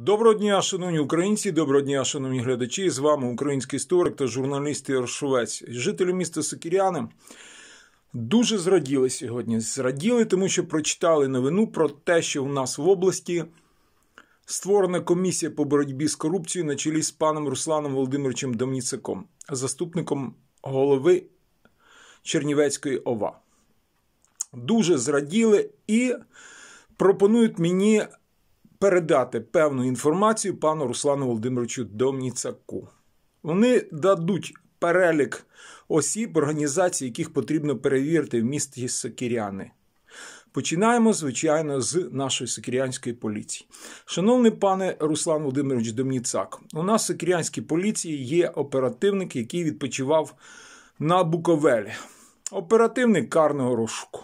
Доброго дня, шановні українці, доброго дня, шановні глядачі. З вами український історик та журналіст Єршовець. Жителі міста Сокіряни дуже зраділи сьогодні. Зраділи, тому що прочитали новину про те, що у нас в області створена комісія по боротьбі з корупцією на чолі з паном Русланом Володимировичем Домніцаком, заступником голови Чернівецької ОВА. Дуже зраділи і пропонують мені передати певну інформацію пану Руслану Володимировичу Домніцаку. Вони дадуть перелік осіб організацій, яких потрібно перевірити в місті Сокіряни. Починаємо, звичайно, з нашої сокірянської поліції. Шановний пане Руслан Володимирович Домніцак, у нас в сокірянській поліції є оперативник, який відпочивав на Буковелі. Оперативник карного розшуку.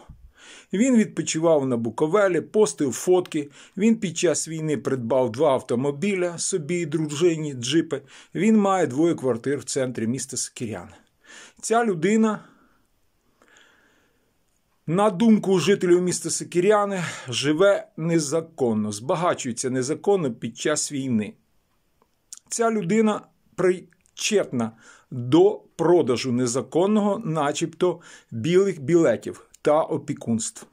Він відпочивав на Буковелі, постив фотки. Він під час війни придбав два автомобіля собі і дружині, джипи. Він має двоє квартир в центрі міста Сокірян. Ця людина. На думку жителів міста Сокіряни, живе незаконно, збагачується незаконно під час війни. Ця людина причетна до продажу незаконного, начебто білих білетів та опікунств.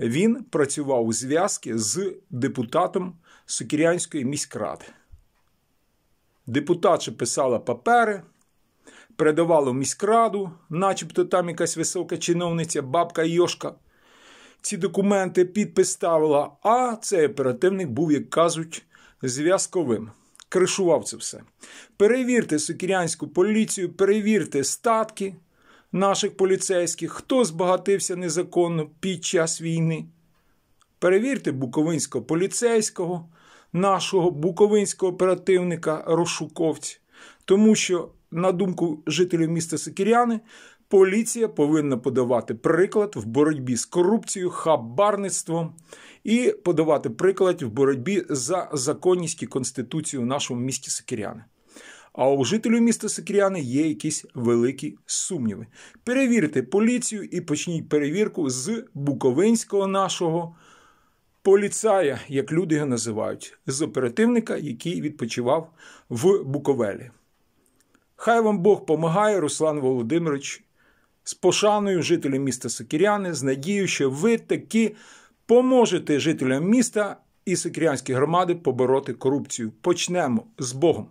Він працював у зв'язки з депутатом Сокірянської міськради. Депутатша писала папери, передавала в міськраду, начебто там якась висока чиновниця, бабка Йошка. Ці документи підпис ставила, а цей оперативник був, як кажуть, зв'язковим. Кришував це все. Перевірте сокірянську поліцію, перевірте статки наших поліцейських, хто збагатився незаконно під час війни. Перевірте буковинського поліцейського, нашого буковинського оперативника Рошуковця, тому що, на думку жителів міста Сокіряни, поліція повинна подавати приклад в боротьбі з корупцією, хабарництвом і подавати приклад в боротьбі за законність і конституцію в нашому місті Сикіряни. А у жителів міста Сикіряни є якісь великі сумніви. Перевірте поліцію і почніть перевірку з Буковинського нашого поліцая, як люди його називають, з оперативника, який відпочивав в Буковелі. Хай вам Бог помагає, Руслан Володимирович, з пошаною жителям міста Сокіряни, з надією, що ви таки поможете жителям міста і Сокірянської громади побороти корупцію. Почнемо з Богом!